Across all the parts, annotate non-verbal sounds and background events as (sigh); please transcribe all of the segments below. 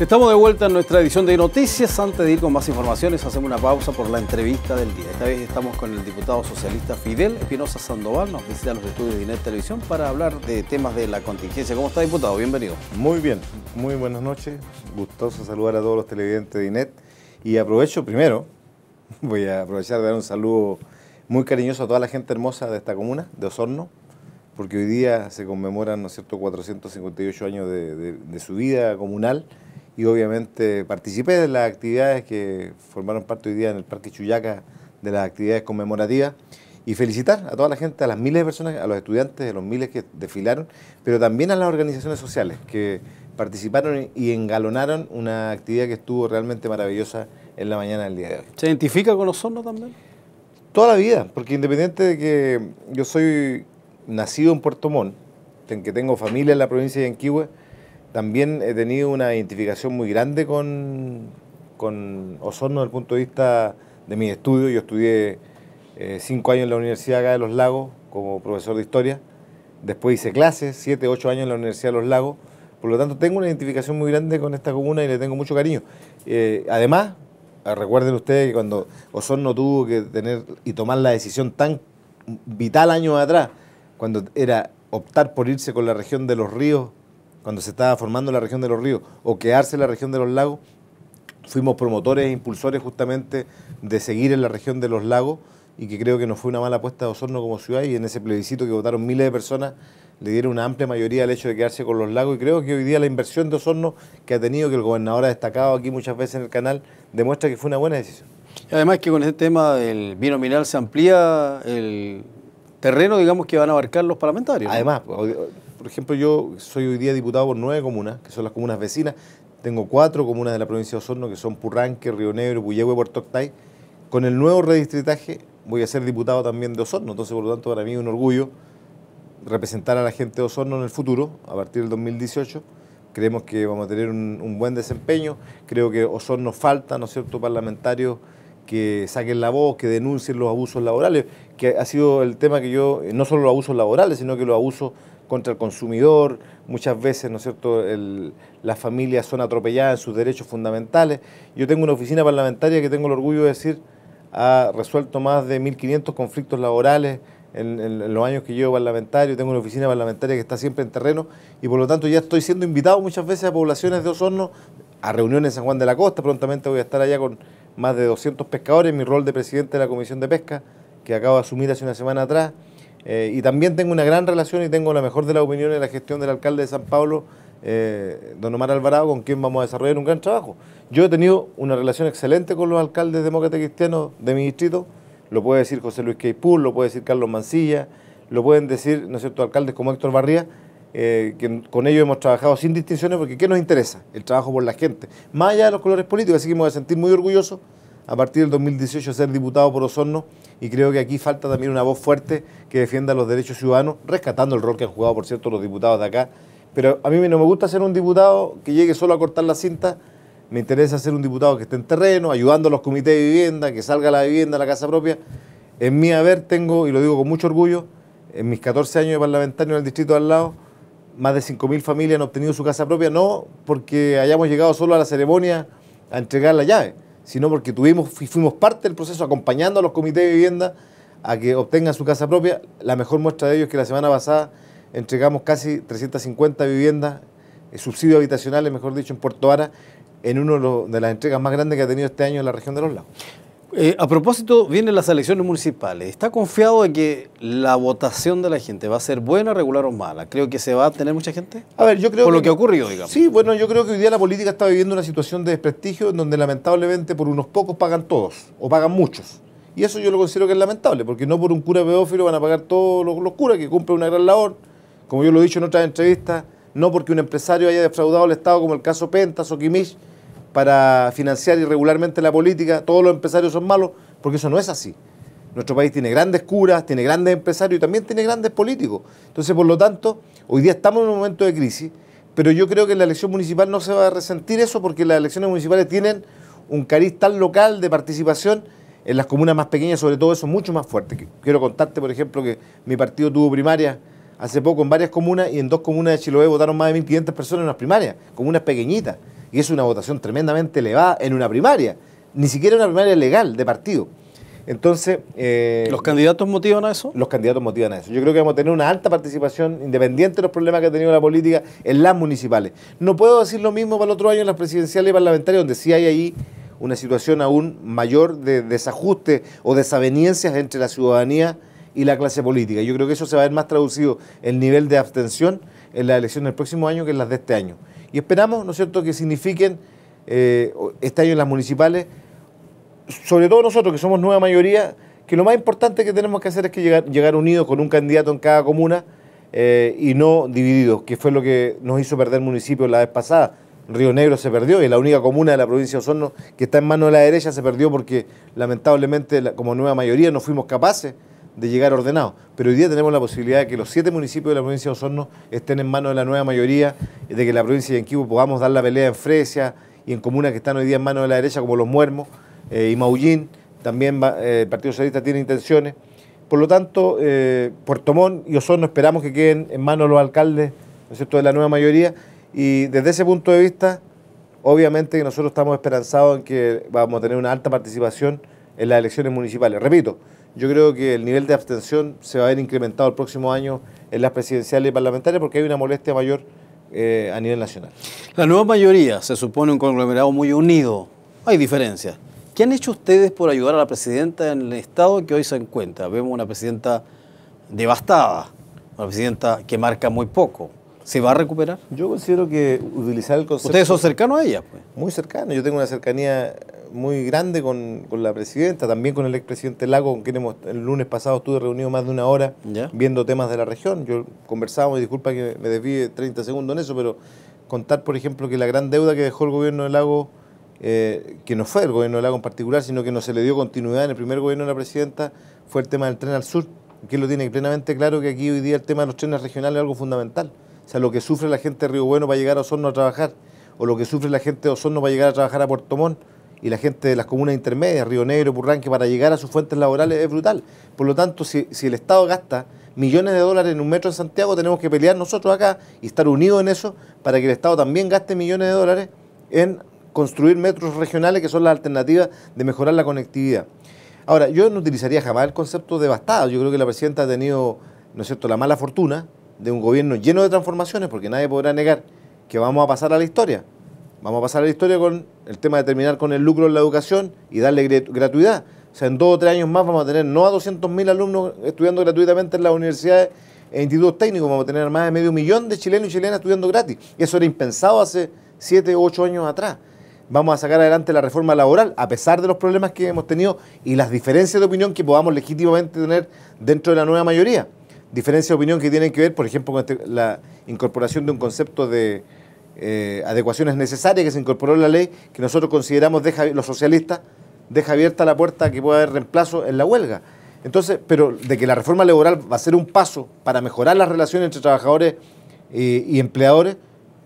Estamos de vuelta en nuestra edición de noticias. Antes de ir con más informaciones, hacemos una pausa por la entrevista del día. Esta vez estamos con el diputado socialista Fidel Espinosa Sandoval. Nos visita los estudios de Inet Televisión para hablar de temas de la contingencia. ¿Cómo está, diputado? Bienvenido. Muy bien, muy buenas noches. Gustoso saludar a todos los televidentes de Inet. Y aprovecho primero, (laughs) voy a aprovechar de dar un saludo muy cariñoso a toda la gente hermosa de esta comuna, de Osorno, porque hoy día se conmemoran, ¿no cierto?, 458 años de su vida comunal y obviamente participé de las actividades que formaron parte hoy día en el Parque Chuyaca de las actividades conmemorativas y felicitar a toda la gente, a las miles de personas, a los estudiantes, a los miles que desfilaron, pero también a las organizaciones sociales que participaron y engalonaron una actividad que estuvo realmente maravillosa en la mañana del día de hoy. ¿Se identifica con los hornos también? Toda la vida, porque independiente de que yo soy nacido en Puerto Montt, en que tengo familia en la provincia de Yanquihue, también he tenido una identificación muy grande con, con Osorno desde el punto de vista de mis estudios. Yo estudié eh, cinco años en la Universidad de Los Lagos como profesor de historia. Después hice clases, siete, ocho años en la Universidad de Los Lagos. Por lo tanto, tengo una identificación muy grande con esta comuna y le tengo mucho cariño. Eh, además, recuerden ustedes que cuando Osorno tuvo que tener y tomar la decisión tan vital años atrás, cuando era optar por irse con la región de los ríos cuando se estaba formando la región de los ríos, o quedarse en la región de los lagos, fuimos promotores e impulsores justamente de seguir en la región de los lagos y que creo que no fue una mala apuesta de Osorno como ciudad y en ese plebiscito que votaron miles de personas le dieron una amplia mayoría al hecho de quedarse con los lagos y creo que hoy día la inversión de Osorno que ha tenido, que el gobernador ha destacado aquí muchas veces en el canal, demuestra que fue una buena decisión. Además que con este tema del binominal se amplía el terreno, digamos, que van a abarcar los parlamentarios. Además, por ejemplo, yo soy hoy día diputado por nueve comunas, que son las comunas vecinas. Tengo cuatro comunas de la provincia de Osorno, que son Purranque, Río Negro, Puyehue y Puerto Octay. Con el nuevo redistritaje voy a ser diputado también de Osorno, entonces por lo tanto para mí es un orgullo representar a la gente de Osorno en el futuro, a partir del 2018. Creemos que vamos a tener un, un buen desempeño. Creo que Osorno falta, ¿no es cierto?, parlamentarios que saquen la voz, que denuncien los abusos laborales, que ha sido el tema que yo, eh, no solo los abusos laborales, sino que los abusos contra el consumidor, muchas veces, ¿no es cierto?, las familias son atropelladas en sus derechos fundamentales. Yo tengo una oficina parlamentaria que tengo el orgullo de decir ha resuelto más de 1.500 conflictos laborales en, los años que llevo parlamentario, tengo una oficina parlamentaria que está siempre en terreno y por lo tanto ya estoy siendo invitado muchas veces a poblaciones de Osorno, a reuniones en San Juan de la Costa, prontamente voy a estar allá con más de 200 pescadores, mi rol de presidente de la Comisión de Pesca, que acabo de asumir hace una semana atrás. Eh, y también tengo una gran relación y tengo la mejor de las opiniones de la gestión del alcalde de San Pablo, eh, don Omar Alvarado, con quien vamos a desarrollar un gran trabajo. Yo he tenido una relación excelente con los alcaldes demócratas cristianos de mi distrito, lo puede decir José Luis Queipur, lo puede decir Carlos Mancilla, lo pueden decir, ¿no es cierto?, alcaldes como Héctor Barría, eh, que con ellos hemos trabajado sin distinciones, porque ¿qué nos interesa? El trabajo por la gente, más allá de los colores políticos, así que me voy a sentir muy orgulloso a partir del 2018 ser diputado por Osorno y creo que aquí falta también una voz fuerte que defienda los derechos ciudadanos, rescatando el rol que han jugado, por cierto, los diputados de acá. Pero a mí no me gusta ser un diputado que llegue solo a cortar la cinta, me interesa ser un diputado que esté en terreno, ayudando a los comités de vivienda, que salga la vivienda, la casa propia. En mi haber tengo, y lo digo con mucho orgullo, en mis 14 años de parlamentario en el distrito de al lado, más de 5.000 familias han obtenido su casa propia, no porque hayamos llegado solo a la ceremonia a entregar la llave, sino porque tuvimos fuimos parte del proceso acompañando a los comités de vivienda a que obtengan su casa propia. La mejor muestra de ello es que la semana pasada entregamos casi 350 viviendas, eh, subsidios habitacionales, mejor dicho, en Puerto Ara, en una de las entregas más grandes que ha tenido este año en la región de los lagos. Eh, a propósito, vienen las elecciones municipales. ¿Está confiado de que la votación de la gente va a ser buena, regular o mala? ¿Creo que se va a tener mucha gente? A ver, yo creo. Por lo que ha ocurrido, digamos. Sí, bueno, yo creo que hoy día la política está viviendo una situación de desprestigio en donde lamentablemente por unos pocos pagan todos o pagan muchos. Y eso yo lo considero que es lamentable, porque no por un cura pedófilo van a pagar todos los, curas que cumplen una gran labor. Como yo lo he dicho en otras entrevistas, no porque un empresario haya defraudado al Estado, como el caso Pentas o Kimish para financiar irregularmente la política, todos los empresarios son malos, porque eso no es así. Nuestro país tiene grandes curas, tiene grandes empresarios y también tiene grandes políticos. Entonces, por lo tanto, hoy día estamos en un momento de crisis, pero yo creo que en la elección municipal no se va a resentir eso porque las elecciones municipales tienen un cariz tan local de participación en las comunas más pequeñas, sobre todo eso, mucho más fuerte. Quiero contarte, por ejemplo, que mi partido tuvo primaria, hace poco en varias comunas y en dos comunas de Chiloé votaron más de 1.500 personas en las primarias, comunas pequeñitas. Y es una votación tremendamente elevada en una primaria, ni siquiera una primaria legal de partido. Entonces. Eh, ¿Los candidatos motivan a eso? Los candidatos motivan a eso. Yo creo que vamos a tener una alta participación, independiente de los problemas que ha tenido la política, en las municipales. No puedo decir lo mismo para el otro año en las presidenciales y parlamentarias, donde sí hay ahí una situación aún mayor de desajuste o desaveniencias entre la ciudadanía y la clase política. Yo creo que eso se va a ver más traducido el nivel de abstención en las elecciones del próximo año que en las de este año. Y esperamos, ¿no es cierto?, que signifiquen eh, este año en las municipales, sobre todo nosotros que somos nueva mayoría, que lo más importante que tenemos que hacer es que llegar, llegar unidos con un candidato en cada comuna eh, y no divididos, que fue lo que nos hizo perder municipio la vez pasada. Río Negro se perdió y la única comuna de la provincia de Osorno que está en manos de la derecha se perdió porque lamentablemente como nueva mayoría no fuimos capaces de llegar ordenado. Pero hoy día tenemos la posibilidad de que los siete municipios de la provincia de Osorno estén en manos de la nueva mayoría, de que la provincia de Yanquibo podamos dar la pelea en Fresia y en comunas que están hoy día en manos de la derecha, como Los Muermos eh, y Maullín. También eh, el Partido Socialista tiene intenciones. Por lo tanto, eh, Puerto Montt y Osorno esperamos que queden en manos de los alcaldes ¿no de la nueva mayoría. Y desde ese punto de vista, obviamente que nosotros estamos esperanzados en que vamos a tener una alta participación en las elecciones municipales. Repito, yo creo que el nivel de abstención se va a ver incrementado el próximo año en las presidenciales y parlamentarias porque hay una molestia mayor eh, a nivel nacional. La nueva mayoría se supone un conglomerado muy unido. Hay diferencias. ¿Qué han hecho ustedes por ayudar a la presidenta en el estado que hoy se encuentra? Vemos una presidenta devastada, una presidenta que marca muy poco. ¿Se va a recuperar? Yo considero que utilizar el concepto... Ustedes son cercanos a ella, pues. Muy cercanos. Yo tengo una cercanía muy grande con, la presidenta, también con el expresidente Lago, con quien el lunes pasado estuve reunido más de una hora viendo temas de la región. Yo conversábamos, disculpa que me desvíe 30 segundos en eso, pero contar, por ejemplo, que la gran deuda que dejó el gobierno de Lago, eh, que no fue el gobierno de Lago en particular, sino que no se le dio continuidad en el primer gobierno de la presidenta, fue el tema del tren al sur, que lo tiene plenamente claro que aquí hoy día el tema de los trenes regionales es algo fundamental. O sea, lo que sufre la gente de Río Bueno para llegar a Osorno a trabajar, o lo que sufre la gente de Osorno para llegar a trabajar a Puerto Montt, y la gente de las comunas intermedias, Río Negro, Purranque, para llegar a sus fuentes laborales es brutal. Por lo tanto, si, el Estado gasta millones de dólares en un metro en Santiago, tenemos que pelear nosotros acá y estar unidos en eso para que el Estado también gaste millones de dólares en construir metros regionales que son la alternativa de mejorar la conectividad. Ahora, yo no utilizaría jamás el concepto devastado. Yo creo que la presidenta ha tenido, ¿no es cierto?, la mala fortuna de un gobierno lleno de transformaciones, porque nadie podrá negar que vamos a pasar a la historia. Vamos a pasar a la historia con el tema de terminar con el lucro en la educación y darle gratuidad. O sea, en dos o tres años más vamos a tener no a 200.000 alumnos estudiando gratuitamente en las universidades e institutos técnicos, vamos a tener más de medio millón de chilenos y chilenas estudiando gratis. Y eso era impensado hace siete u ocho años atrás. Vamos a sacar adelante la reforma laboral, a pesar de los problemas que hemos tenido y las diferencias de opinión que podamos legítimamente tener dentro de la nueva mayoría. Diferencias de opinión que tienen que ver, por ejemplo, con este, la incorporación de un concepto de eh, adecuaciones necesarias que se incorporó en la ley, que nosotros consideramos, deja, los socialistas, deja abierta la puerta que pueda haber reemplazo en la huelga. Entonces, pero de que la reforma laboral va a ser un paso para mejorar las relaciones entre trabajadores y empleadores,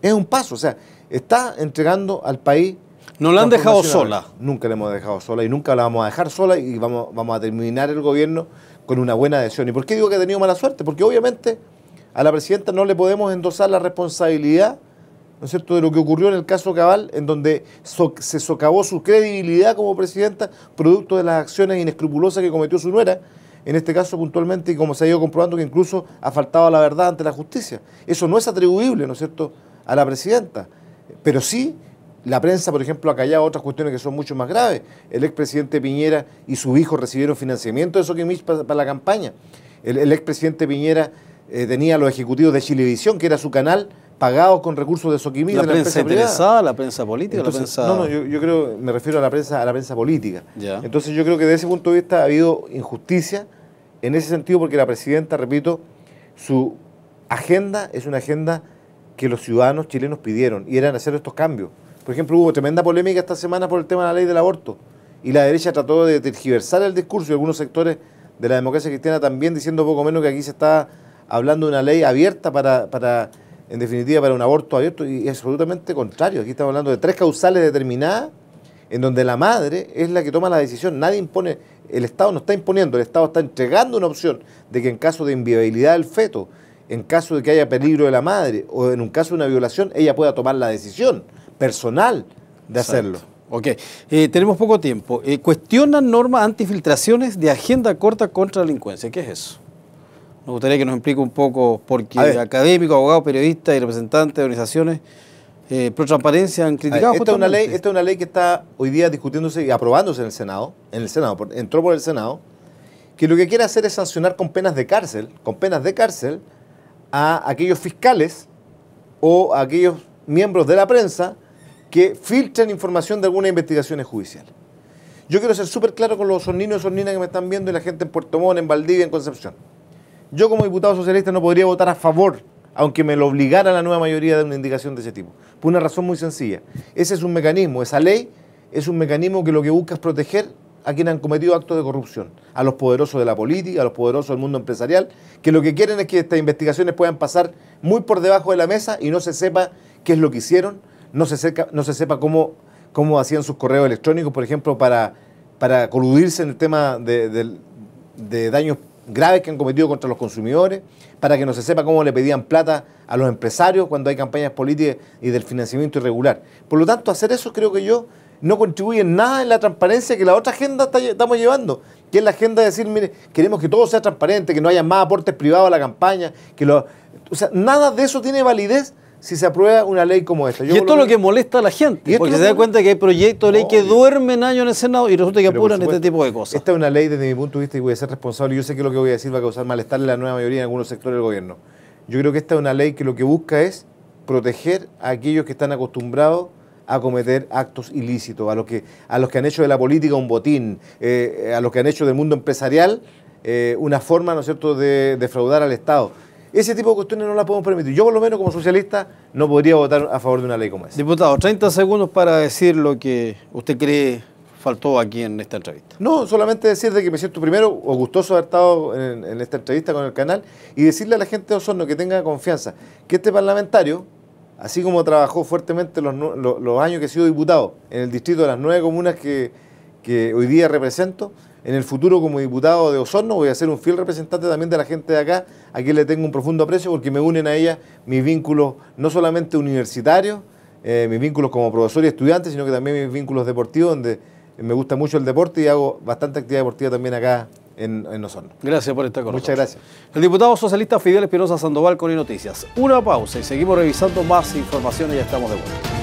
es un paso. O sea, está entregando al país no la han dejado sola. Nunca la hemos dejado sola y nunca la vamos a dejar sola y vamos, vamos a terminar el gobierno con una buena adhesión. ¿Y por qué digo que ha tenido mala suerte? Porque obviamente a la presidenta no le podemos endosar la responsabilidad ¿no es cierto?, de lo que ocurrió en el caso Cabal, en donde se socavó su credibilidad como presidenta, producto de las acciones inescrupulosas que cometió su nuera, en este caso puntualmente, y como se ha ido comprobando que incluso ha faltado la verdad ante la justicia. Eso no es atribuible, ¿no es cierto?, a la presidenta, pero sí la prensa, por ejemplo, ha callado otras cuestiones que son mucho más graves. El expresidente Piñera y su hijo recibieron financiamiento de Soquimich para, la campaña. El, ex expresidente Piñera eh, tenía tenía los ejecutivos de Chilevisión, que era su canal pagados con recursos de Soquimil. La, la prensa, interesada, la prensa política, No, no, yo, creo, me refiero a la prensa, a la prensa política. Entonces yo creo que desde ese punto de vista ha habido injusticia en ese sentido porque la presidenta, repito, su agenda es una agenda que los ciudadanos chilenos pidieron y eran hacer estos cambios. Por ejemplo, hubo tremenda polémica esta semana por el tema de la ley del aborto y la derecha trató de tergiversar el discurso y algunos sectores de la democracia cristiana también diciendo poco menos que aquí se está hablando de una ley abierta para, para en definitiva, para un aborto abierto y es absolutamente contrario. Aquí estamos hablando de tres causales determinadas en donde la madre es la que toma la decisión. Nadie impone, el Estado no está imponiendo, el Estado está entregando una opción de que en caso de inviabilidad del feto, en caso de que haya peligro de la madre o en un caso de una violación, ella pueda tomar la decisión personal de hacerlo. Ok, eh, tenemos poco tiempo. Eh, cuestionan normas antifiltraciones de agenda corta contra la delincuencia. ¿Qué es eso? Me gustaría que nos explique un poco, porque académicos, abogados, periodistas y representantes de organizaciones eh, pro transparencia han criticado. esta, es una ley, esta una ley que está hoy día discutiéndose y aprobándose en el Senado, en el Senado, entró por el Senado, que lo que quiere hacer es sancionar con penas de cárcel, con penas de cárcel, a aquellos fiscales o a aquellos miembros de la prensa que filtren información de alguna investigación judicial. Yo quiero ser súper claro con los niños y sorninas que me están viendo y la gente en Puerto Montt, en Valdivia, en Concepción. Yo como diputado socialista no podría votar a favor, aunque me lo obligara la nueva mayoría de una indicación de ese tipo. Por una razón muy sencilla. Ese es un mecanismo, esa ley es un mecanismo que lo que busca es proteger a quienes han cometido actos de corrupción, a los poderosos de la política, a los poderosos del mundo empresarial, que lo que quieren es que estas investigaciones puedan pasar muy por debajo de la mesa y no se sepa qué es lo que hicieron, no se, sepa, cómo, cómo hacían sus correos electrónicos, por ejemplo, para, coludirse en el tema de, de daños graves que han cometido contra los consumidores, para que no se sepa cómo le pedían plata a los empresarios cuando hay campañas políticas y del financiamiento irregular. Por lo tanto, hacer eso creo que yo no contribuye en nada en la transparencia que la otra agenda estamos llevando, que es la agenda de decir, mire, queremos que todo sea transparente, que no haya más aportes privados a la campaña, que O sea, nada de eso tiene validez si se aprueba una ley como esta. y esto es lo que molesta a la gente, porque se da cuenta que hay proyectos de ley que duermen años en el Senado y resulta que apuran este tipo de cosas. Esta es una ley desde mi punto de vista y voy a ser responsable. Yo sé que lo que voy a decir va a causar malestar en la nueva mayoría en algunos sectores del gobierno. Yo creo que esta es una ley que lo que busca es proteger a aquellos que están acostumbrados a cometer actos ilícitos, a los que, a los que han hecho de la política un botín, eh, a los que han hecho del mundo empresarial eh, una forma, ¿no es cierto?, de defraudar al Estado. Ese tipo de cuestiones no las podemos permitir. Yo, por lo menos, como socialista, no podría votar a favor de una ley como esa. Diputado, 30 segundos para decir lo que usted cree faltó aquí en esta entrevista. No, solamente decir que me siento primero o gustoso de haber estado en, esta entrevista con el canal y decirle a la gente de Osorno que tenga confianza que este parlamentario, así como trabajó fuertemente los, años que he sido diputado en el distrito de las nueve comunas que hoy día represento, en el futuro como diputado de Osorno voy a ser un fiel representante también de la gente de acá, a quien le tengo un profundo aprecio porque me unen a ella mis vínculos no solamente universitarios, eh, mis vínculos como profesor y estudiante, sino que también mis vínculos deportivos, donde me gusta mucho el deporte y hago bastante actividad deportiva también acá en, Osorno. Gracias por estar con Muchas nosotros. Muchas gracias. El diputado socialista Fidel Espinosa Sandoval con Noticias. Una pausa y seguimos revisando más información y ya estamos de vuelta.